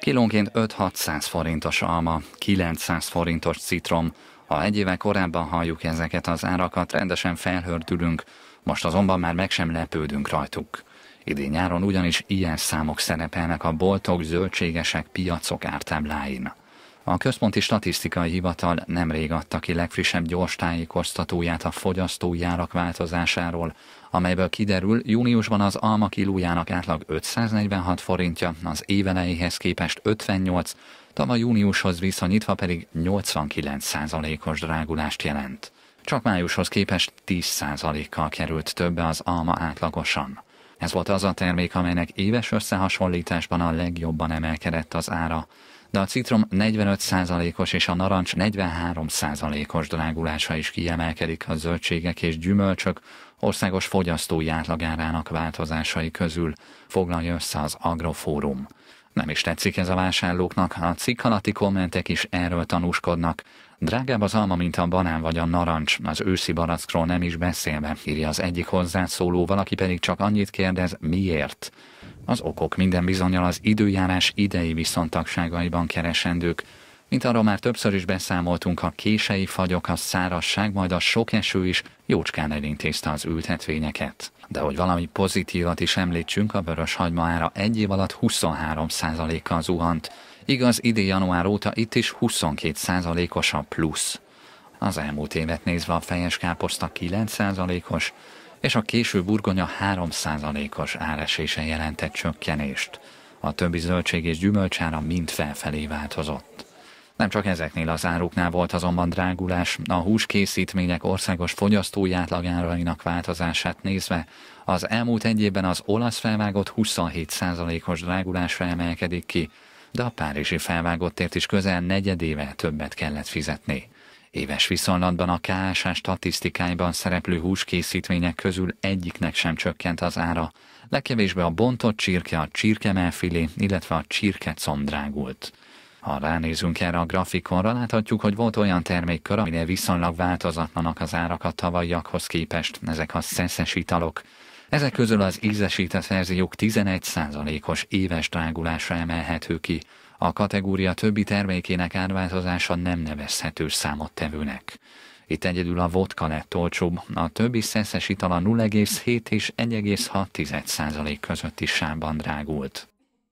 Kilónként 5-600 forintos alma, 900 forintos citrom. Ha egy éve korábban halljuk ezeket az árakat, rendesen felhördülünk, most azonban már meg sem lepődünk rajtuk. Idén nyáron ugyanis ilyen számok szerepelnek a boltok, zöldségesek, piacok ártábláin. A Központi Statisztikai Hivatal nemrég adta ki legfrissebb gyors tájékoztatóját a fogyasztói árak változásáról, amelyből kiderül, júniusban az alma kilójának átlag 546 forintja, az évelejéhez képest 58, tavaly júniushoz viszonyítva pedig 89%-os drágulást jelent. Csak májushoz képest 10%-kal került többe az alma átlagosan. Ez volt az a termék, amelynek éves összehasonlításban a legjobban emelkedett az ára de a citrom 45%-os és a narancs 43%-os drágulása is kiemelkedik a zöldségek és gyümölcsök országos fogyasztói átlagárának változásai közül, foglalja össze az Agrofórum. Nem is tetszik ez a vásárlóknak, a cikk alatti kommentek is erről tanúskodnak. Drágább az alma, mint a banán vagy a narancs, az őszi barackról nem is beszélve, írja az egyik hozzászóló, valaki pedig csak annyit kérdez, miért? Az okok minden bizonyal az időjárás idei viszontagságaiban keresendők, mint arra már többször is beszámoltunk, a kései fagyok, a szárazság, majd a sok eső is jócskán elintézte az ültetvényeket. De hogy valami pozitívat is említsünk, a vörös hagyma ára egy év alatt 23%-kal zuhant. Igaz, idén január óta itt is 22%-os a plusz. Az elmúlt évet nézve a fejes káposzta 9%-os, és a késő burgonya 3%-os áresésen jelentett csökkenést. A többi zöldség és gyümölcsára mind felfelé változott. Nem csak ezeknél az áruknál volt azonban drágulás, a húskészítmények országos fogyasztói átlagárainak változását nézve, az elmúlt egy évben az olasz felvágott 27%-os drágulásra emelkedik ki, de a párizsi felvágottért is közel negyedével többet kellett fizetni. Éves viszonylatban a KSH statisztikáiban szereplő húskészítmények közül egyiknek sem csökkent az ára. Legkevésbé a bontott csirke, a csirkemelfilé, illetve a csirke drágult. Ha ránézünk erre a grafikonra, láthatjuk, hogy volt olyan termékkör, aminél viszonylag változatlanak az árak a tavalyiakhoz képest, ezek a szeszes italok. Ezek közül az ízesített verziók 11%-os éves drágulásra emelhető ki. A kategória többi termékének árváltozása nem nevezhető számottevőnek. Itt egyedül a vodka lett olcsóbb, a többi szeszes ital a 0,7 és 1,6 közötti sávban drágult.